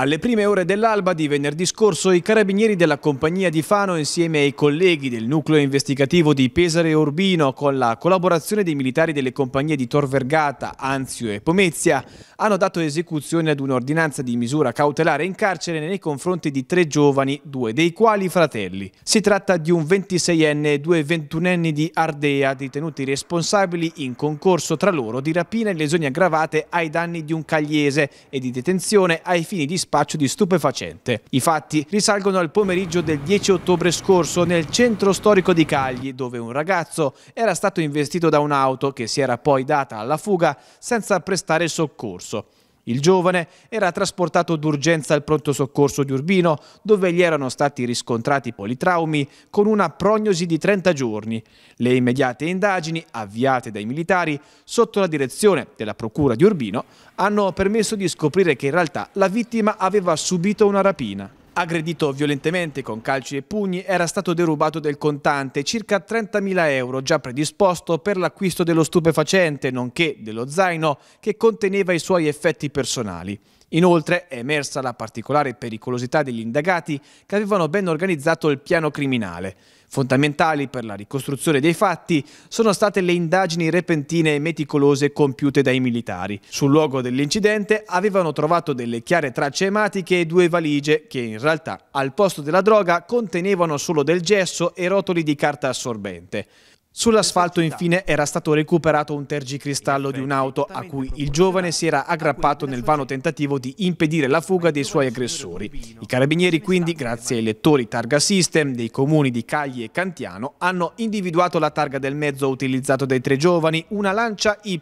Alle prime ore dell'alba di venerdì scorso i carabinieri della compagnia di Fano insieme ai colleghi del nucleo investigativo di Pesare Urbino con la collaborazione dei militari delle compagnie di Tor Vergata, Anzio e Pomezia hanno dato esecuzione ad un'ordinanza di misura cautelare in carcere nei confronti di tre giovani, due dei quali fratelli. Si tratta di un 26enne e due 21enni di Ardea ritenuti responsabili in concorso tra loro di rapina e lesioni aggravate ai danni di un cagliese e di detenzione ai fini di spaccio di stupefacente. I fatti risalgono al pomeriggio del 10 ottobre scorso nel centro storico di Cagli, dove un ragazzo era stato investito da un'auto che si era poi data alla fuga senza prestare soccorso. Il giovane era trasportato d'urgenza al pronto soccorso di Urbino, dove gli erano stati riscontrati politraumi con una prognosi di 30 giorni. Le immediate indagini, avviate dai militari sotto la direzione della procura di Urbino, hanno permesso di scoprire che in realtà la vittima aveva subito una rapina. Aggredito violentemente con calci e pugni, era stato derubato del contante circa 30.000 euro già predisposto per l'acquisto dello stupefacente, nonché dello zaino che conteneva i suoi effetti personali. Inoltre è emersa la particolare pericolosità degli indagati che avevano ben organizzato il piano criminale. Fondamentali per la ricostruzione dei fatti sono state le indagini repentine e meticolose compiute dai militari. Sul luogo dell'incidente avevano trovato delle chiare tracce ematiche e due valigie che in realtà al posto della droga contenevano solo del gesso e rotoli di carta assorbente. Sull'asfalto infine era stato recuperato un tergicristallo di un'auto a cui il giovane si era aggrappato nel vano tentativo di impedire la fuga dei suoi aggressori. I carabinieri quindi, grazie ai lettori targa system dei comuni di Cagli e Cantiano, hanno individuato la targa del mezzo utilizzato dai tre giovani, una lancia Y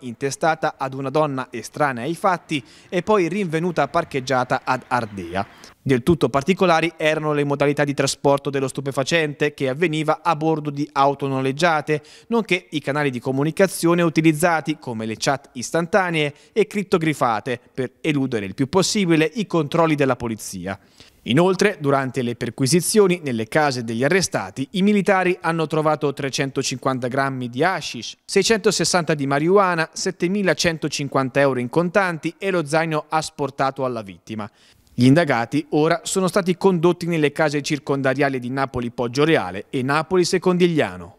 intestata ad una donna estranea ai fatti e poi rinvenuta parcheggiata ad Ardea. Del tutto particolari erano le modalità di trasporto dello stupefacente che avveniva a bordo di auto noleggiate, nonché i canali di comunicazione utilizzati come le chat istantanee e crittogrifate per eludere il più possibile i controlli della polizia. Inoltre, durante le perquisizioni nelle case degli arrestati, i militari hanno trovato 350 grammi di hashish, 660 di marijuana, 7150 euro in contanti e lo zaino asportato alla vittima. Gli indagati ora sono stati condotti nelle case circondariali di Napoli Poggioreale e Napoli Secondigliano.